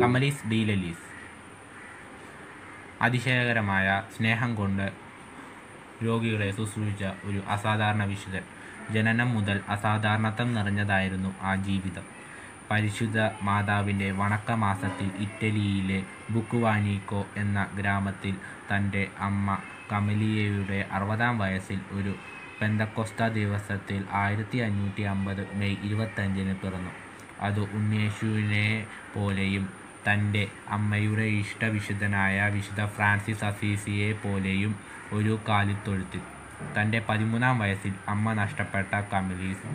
കമലീസ് ഡീലലീസ് അതിശയകരമായ സ്നേഹം കൊണ്ട് രോഗികളെ ശുശ്രൂഷിച്ച ഒരു അസാധാരണ വിശുദ്ധൻ ജനനം മുതൽ അസാധാരണത്വം നിറഞ്ഞതായിരുന്നു ആ ജീവിതം പരിശുദ്ധ മാതാവിൻ്റെ വണക്കമാസത്തിൽ ഇറ്റലിയിലെ ബുക്കുവാനിക്കോ എന്ന ഗ്രാമത്തിൽ തൻ്റെ അമ്മ കമലിയയുടെ അറുപതാം വയസ്സിൽ ഒരു പെന്തക്കോസ്ത ദിവസത്തിൽ ആയിരത്തി അഞ്ഞൂറ്റി അമ്പത് മെയ് ഇരുപത്തഞ്ചിന് പിറന്നു അത് ഉണ്ണിയേശുവിനെ പോലെയും തൻ്റെ അമ്മയുടെ ഇഷ്ടവിശുദ്ധനായ വിശുദ്ധ ഫ്രാൻസിസ് അസീസിയെ പോലെയും ഒരു കാലിത്തൊഴുത്തിൽ തൻ്റെ പതിമൂന്നാം വയസ്സിൽ അമ്മ നഷ്ടപ്പെട്ട കമിലീസ്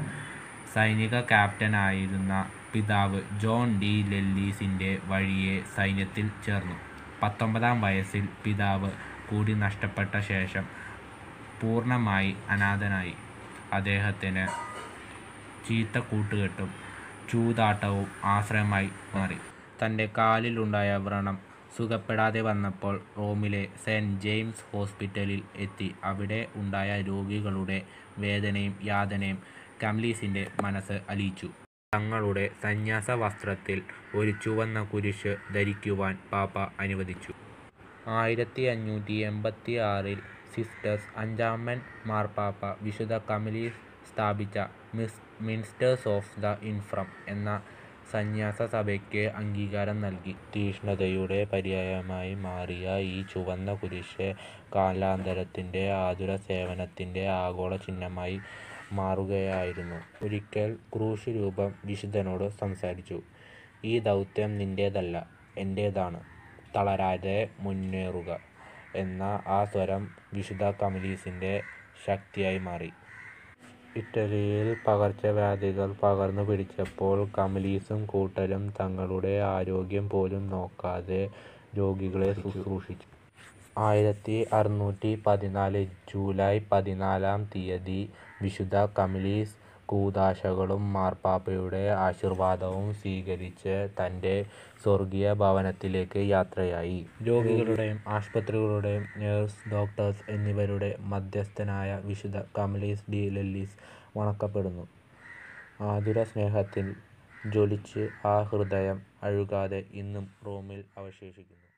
സൈനിക ക്യാപ്റ്റനായിരുന്ന പിതാവ് ജോൺ ഡി ലെല്ലീസിൻ്റെ വഴിയെ സൈന്യത്തിൽ ചേർന്നു പത്തൊമ്പതാം വയസ്സിൽ പിതാവ് കൂടി നഷ്ടപ്പെട്ട ശേഷം പൂർണ്ണമായി അനാഥനായി അദ്ദേഹത്തിന് ചീത്ത കൂട്ടുകെട്ടും ചൂതാട്ടവും ആശ്രയമായി മാറി തൻ്റെ കാലിലുണ്ടായ വ്രണം സുഖപ്പെടാതെ വന്നപ്പോൾ റോമിലെ സെൻറ്റ് ജെയിംസ് ഹോസ്പിറ്റലിൽ എത്തി അവിടെ ഉണ്ടായ രോഗികളുടെ വേദനയും യാതനയും കംലീസിൻ്റെ മനസ്സ് അലിയിച്ചു തങ്ങളുടെ സന്യാസ വസ്ത്രത്തിൽ ഒരു ചുവന്ന കുരിശ് ധരിക്കുവാൻ പാപ്പ അനുവദിച്ചു ആയിരത്തി അഞ്ഞൂറ്റി എൺപത്തി ആറിൽ സിസ്റ്റേഴ്സ് അഞ്ചാമൻ മാർപ്പാപ്പ വിശുദ്ധ കമലീസ് സ്ഥാപിച്ച മിസ് മിനിസ്റ്റേഴ്സ് ഓഫ് ദ ഇൻഫ്രം എന്ന സന്യാസസഭയ്ക്ക് അംഗീകാരം നൽകി. തീഷ്ണതയുടെ പര്യായമായി മാറിയ ഈ ചുവന്ന കുരിശ് കാലാന്തരത്തിന്റെ ആതുരസേവനത്തിന്റെ ആഗോള ചിഹ്നമായി മാറുകയായിരുന്നു. ഒരിക്കൽ ക്രൂശുരൂപം വിശുദ്ധനോട് സംസാരിച്ചു. "ഈ ദൗത്യം നിന്റേതല്ല, എന്റേതാണ്. തളരാതെ മുന്നേറുക" എന്ന ആ സ്വരം വിശുദ്ധ കമലീസിന്റെ ശക്തിയായി മാറി. ഇറ്റലിയിൽ പകർച്ചവ്യാധികൾ പകർന്നു പിടിച്ചപ്പോൾ കമലീസും കൂട്ടരും തങ്ങളുടെ ആരോഗ്യം പോലും നോക്കാതെ രോഗികളെ ശുശ്രൂഷിച്ചു. ആയിരത്തി അറുനൂറ്റി പതിനാല് ജൂലൈ പതിനാലാം തീയതി വിശുദ്ധ കമലീസ് കൂദാശകളും മാർപ്പാപ്പയുടെ ആശീർവാദവും സ്വീകരിച്ച് തൻ്റെ സ്വർഗീയ ഭവനത്തിലേക്ക് യാത്രയായി. രോഗികളുടെയും ആശുപത്രികളുടെയും നേഴ്സ്, ഡോക്ടേഴ്സ് എന്നിവരുടെ മധ്യസ്ഥനായ വിശുദ്ധ കമലീസ് ഡി ലല്ലീസ് വണക്കപ്പെടുന്നു. സ്നേഹത്തിൽ ജ്വലിച്ച് ആ ഹൃദയം അഴുകാതെ ഇന്നും റോമിൽ അവശേഷിക്കുന്നു.